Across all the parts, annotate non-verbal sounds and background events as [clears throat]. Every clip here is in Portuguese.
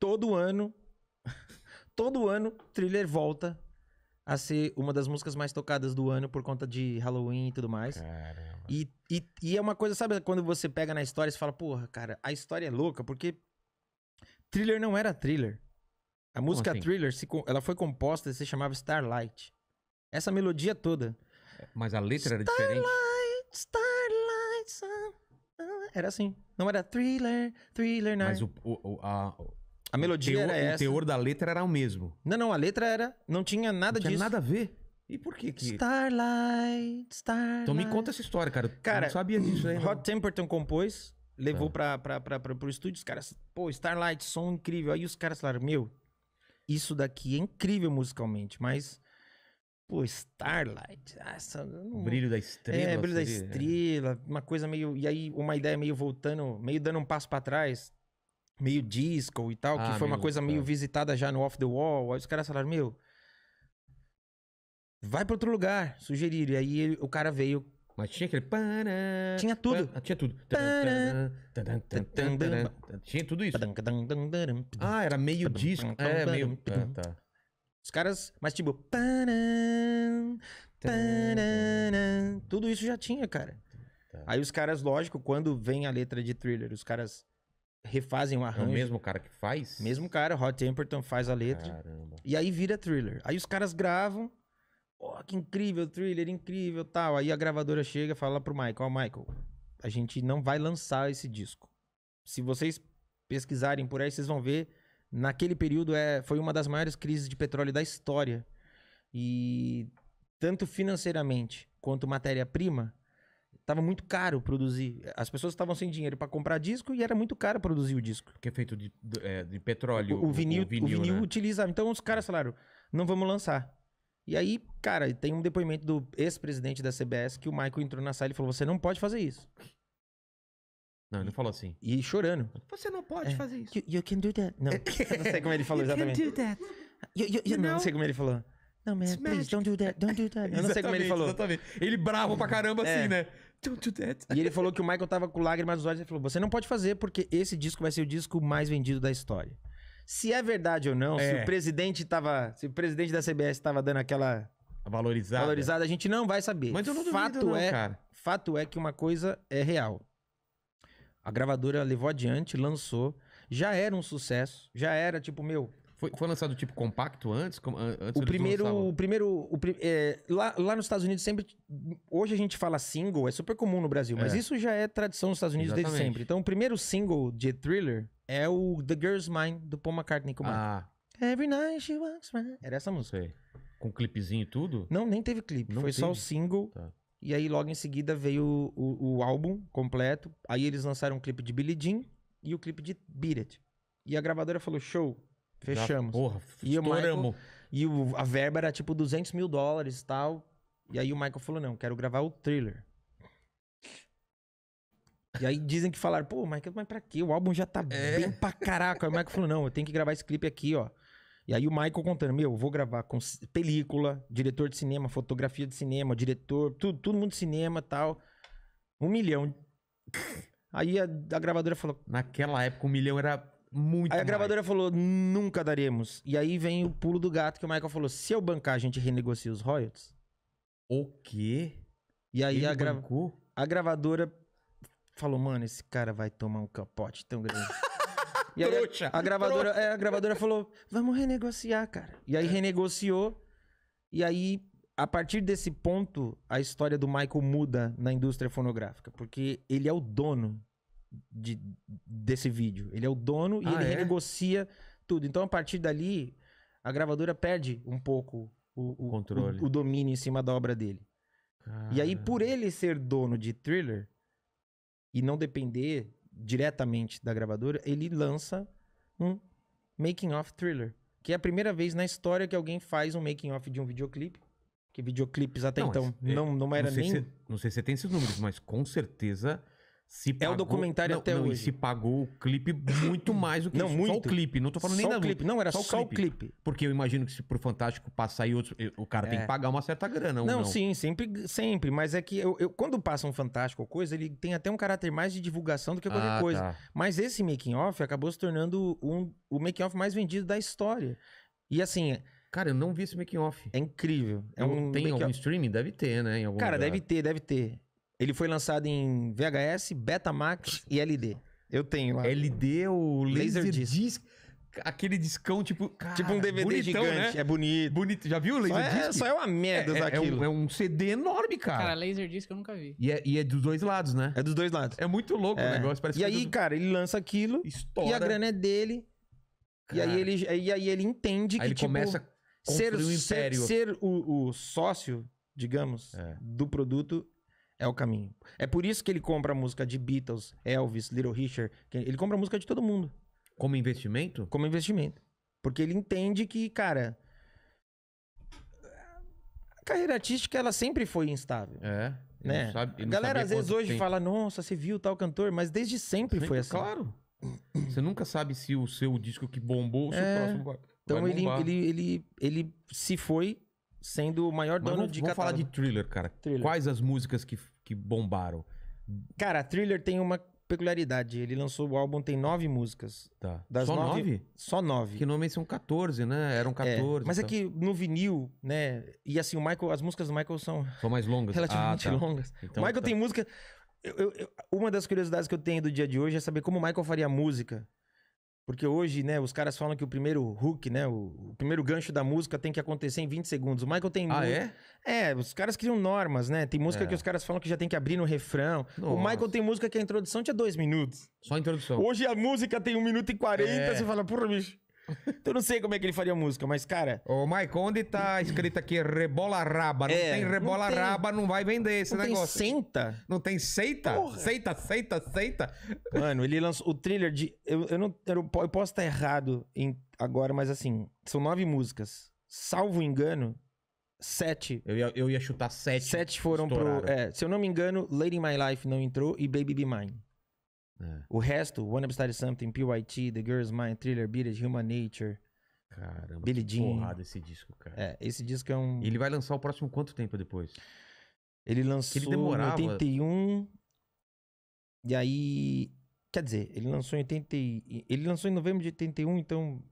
todo ano, [laughs] todo ano, Thriller volta a ser uma das músicas mais tocadas do ano por conta de Halloween e tudo mais. Caramba. E, e, e é uma coisa, sabe, quando você pega na história e fala, porra, cara, a história é louca, porque Thriller não era Thriller. A música assim? Thriller, se, ela foi composta e se chamava Starlight. Essa melodia toda. Mas a letra Starlight, era diferente? Starlight, Starlight, era assim. Não era Thriller, Thriller, não. Mas o, o, o, a, a melodia teor, era essa. O teor da letra era o mesmo. Não, não, a letra era. Não tinha nada não tinha nada a ver. E por que que... Starlight, Starlight... Então me conta essa história, cara. Cara, eu não sabia disso aí. Hot [clears throat] Temperton compôs, levou é. pra, pra, pra, pra, pro estúdio, os caras... Pô, Starlight, som incrível. Aí os caras falaram, meu, isso daqui é incrível musicalmente, mas... Pô, Starlight, ah, essa... Não... Brilho da estrela. É, brilho seria, da é. estrela, é. uma coisa meio... E aí uma ideia meio voltando, meio dando um passo para trás meio disco e tal, ah, que foi uma coisa meio é. visitada já no Off the Wall. Aí os caras falaram, meu, vai pra outro lugar, sugeriram. E aí ele, o cara veio. Mas tinha aquele. Tinha tudo. Ah, tinha tudo. Tinha tudo isso. Ah, era meio disco. É, meio. Ah, tá. Os caras. Mas tipo. Tudo isso já tinha, cara. Tá. Aí os caras, lógico, quando vem a letra de thriller, os caras refazem o arranjo. É o mesmo cara que faz? Mesmo cara, Rod Temperton faz a letra. Caramba. E aí vira thriller. Aí os caras gravam. Oh, que incrível, thriller, incrível, tal. Aí a gravadora chega e fala pro Michael, ó, oh, Michael, a gente não vai lançar esse disco. Se vocês pesquisarem por aí, vocês vão ver. Naquele período é, foi uma das maiores crises de petróleo da história. E tanto financeiramente quanto matéria-prima, Tava muito caro produzir. As pessoas estavam sem dinheiro para comprar disco e era muito caro produzir o disco. Que é feito de, de, é, de petróleo. O, o, vinil, o vinil, o vinil né? utilizava. Então os caras falaram, não vamos lançar. E aí, cara, tem um depoimento do ex-presidente da CBS que o Michael entrou na sala e falou: você não pode fazer isso. Não, ele não falou assim. E chorando. Você não pode é, fazer isso. You, you, can do that. Não, [laughs] não sei como ele falou you exatamente. You can do that. You, you, you não, não sei como ele falou. Não, man, Smash. please, don't do that, don't do that. Eu não sei como ele falou. Exatamente. Ele bravo pra caramba é. assim, né? Don't do that. E ele falou que o Michael tava com lágrimas nos olhos. e falou: Você não pode fazer porque esse disco vai ser o disco mais vendido da história. Se é verdade ou não, é. se o presidente tava. Se o presidente da CBS tava dando aquela. Valorizada. Valorizada, a gente não vai saber. Mas eu não fato duvido, não, é, cara. Fato é que uma coisa é real. A gravadora levou adiante, lançou. Já era um sucesso. Já era, tipo, meu, foi, foi lançado tipo compacto antes? Como, antes o, primeiro, o primeiro. O É, lá, lá nos Estados Unidos sempre. Hoje a gente fala single, é super comum no Brasil, é. mas isso já é tradição nos Estados Unidos Exatamente. desde sempre. Então o primeiro single de thriller é o The Girl's Mind, do Paul McCartney com ah. Every night she walks around. Era essa música. Sei. Com clipezinho e tudo? Não, nem teve clipe. Não foi teve. só o single. Tá. E aí logo em seguida veio o, o, o, álbum completo. Aí eles lançaram um clipe de Billie Jean e o clipe de Beat It. E a gravadora falou: show, Fechamos. Já, porra, e o Michael, E o, a verba era tipo 200 mil dólares e tal. E aí o Michael falou: não, quero gravar o thriller. E aí dizem que falaram, pô, Michael, mas pra quê? O álbum já tá é. bem pra caraca. Aí o Michael falou: não, eu tenho que gravar esse clipe aqui, ó. E aí o Michael contando, meu, eu vou gravar com película, diretor de cinema, fotografia de cinema, diretor, tudo, todo mundo de cinema tal. Um milhão. Aí a, a gravadora falou. Naquela época, um milhão era muito Aí a gravadora falou, nunca daremos. E aí vem o pulo do gato que o Michael falou: se eu bancar, a gente renegocia os royalties. O quê? E aí a, gra... a, gravadora falou, mano, esse cara vai tomar um capote tão grande. [laughs] e aí a, a gravadora, é, a gravadora falou, vamos renegociar, cara. E aí é. renegociou. E aí, a partir desse ponto, a história do Michael muda na indústria fonográfica, porque ele é o dono de, desse vídeo. Ele é o dono e ah, ele é? renegocia tudo. Então, a partir dali, a gravadora perde um pouco o, o controle. O, o, domínio em cima da obra dele. Cara. E aí, por ele ser dono de thriller e não depender diretamente da gravadora, ele lança um Making of Thriller. Que é a primeira vez na história que alguém faz um making of de um videoclipe. Que videoclipes até não, então é, não, não era não nem. Se, não sei se você tem esses números, mas com certeza se pagou, é o documentário não, até não, hoje. E se pagou o clipe muito [coughs] mais do que não, isso. Muito. só o clipe. Não tô falando só nem da clipe. Não, era só, só o, clipe. clipe. Porque eu imagino que se pro Fantástico passar e outros, o cara é. tem que pagar uma certa grana. Não, não, sim, sempre, sempre. Mas é que eu, eu, quando passa um Fantástico ou coisa, ele tem até um caráter mais de divulgação do que qualquer ah, coisa. Tá. Mas esse making-off acabou se tornando um, o making-off mais vendido da história. E assim, Cara, eu não vi esse making off. É incrível. É um tem algum streaming? Deve ter, né? Cara, lugar. deve ter, deve ter. Ele foi lançado em VHS, Betamax e LD. Eu tenho lá. LD ou Laser, Laser Disc. Disc aquele discão, tipo. Cara, tipo um DVD bonitão, gigante. Né? É bonito. Bonito. Já viu o Laser Só, é, só é uma merda é, é, é um, é, um, CD enorme, cara. Cara, disc eu nunca vi. E é, e é dos dois lados, né? É dos dois lados. É muito louco é. o negócio. Parece e é aí, cara, ele lança aquilo. Estoura. E a grana é dele. E aí, ele, e aí ele entende aí que. Ele tipo, começa a ser, um império. Ser, ser o, o, sócio, digamos, é. do produto é o caminho. É por isso que ele compra música de Beatles, Elvis, Little Richard. Ele compra música de todo mundo. Como investimento? Como investimento. Porque ele entende que, cara. A carreira artística, ela sempre foi instável. É. Né? Sabe, galera às vezes hoje tempo. fala, nossa, você viu tal cantor, mas desde sempre, sempre foi assim. Claro. Você nunca sabe se o seu disco que bombou, o seu é, próximo vai, Então ele, ele, ele, ele se foi sendo o maior dono Não de vamos catálogo. Vamos falar de Thriller, cara. Thriller. Quais as músicas que que bombaram? Cara, Thriller tem uma peculiaridade. Ele lançou o álbum, tem nove músicas. Tá. Das só nove, nove? Só nove. Que não são 14, né? Eram 14. É, mas então. é tá. que no vinil, né? E assim, o Michael, as músicas do Michael são. São mais longas. Relativamente ah, tá. longas. Então, o Michael tá. tem música. eu, eu, uma das curiosidades que eu tenho do dia de hoje é saber como o Michael faria música. Porque hoje, né, os caras falam que o primeiro hook, né, o, o primeiro gancho da música tem que acontecer em 20 segundos. O Michael tem... Ah, é? É, os caras criam normas, né? Tem música é. que os caras falam que já tem que abrir no refrão. Nossa. O Michael tem música que a introdução tinha dois minutos. Só a introdução. Hoje a música tem um minuto e quarenta, é. você fala, porra, bicho... Eu [laughs] não sei como é que ele faria música, mas, cara. Ô, Mike, onde tá escrito aqui rebola raba? Não é, tem rebola não tem, raba, não vai vender esse não negócio. Tem senta? Não tem seita? Porra. Seita, seita, seita. Mano, ele lançou o thriller de. Eu, eu não, eu posso estar errado em, agora, mas assim, são nove músicas. Salvo engano, sete. Eu ia, eu ia chutar sete. Sete foram estouraram. pro. É, se eu não me engano, Lady My Life não entrou e Baby Be Mine. É. O resto, one Be Started Something, PYT, The Girl's Mind, Thriller, Beat It, Human Nature. Caramba, Billie que Jean. porrada esse disco, cara. É, esse disco é um... E ele vai lançar o próximo quanto tempo depois? Ele lançou ele demorava... em 81... E aí... Quer dizer, ele lançou em 80... Ele lançou em novembro de 81, então...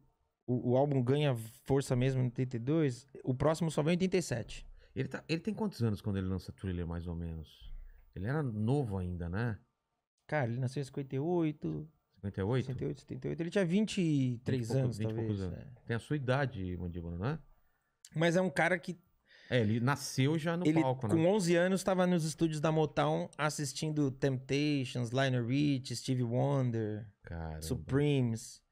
O, o álbum ganha força mesmo em 82. O próximo só vem em 87. Ele, tá, ele tem quantos anos quando ele lança Thriller, mais ou menos? Ele era novo ainda, né? Cara, ele nasceu em 58. 58? 58, 78. Ele tinha 23 20 anos, pouco, 20 talvez. Anos. Né? Tem a sua idade, Mandíbula, não é? Mas é um cara que. É, ele nasceu já no ele, palco, né? Com 11 anos, estava nos estúdios da Motown assistindo Temptations, Lionel Rich, Steve Wonder, Caramba. Supremes.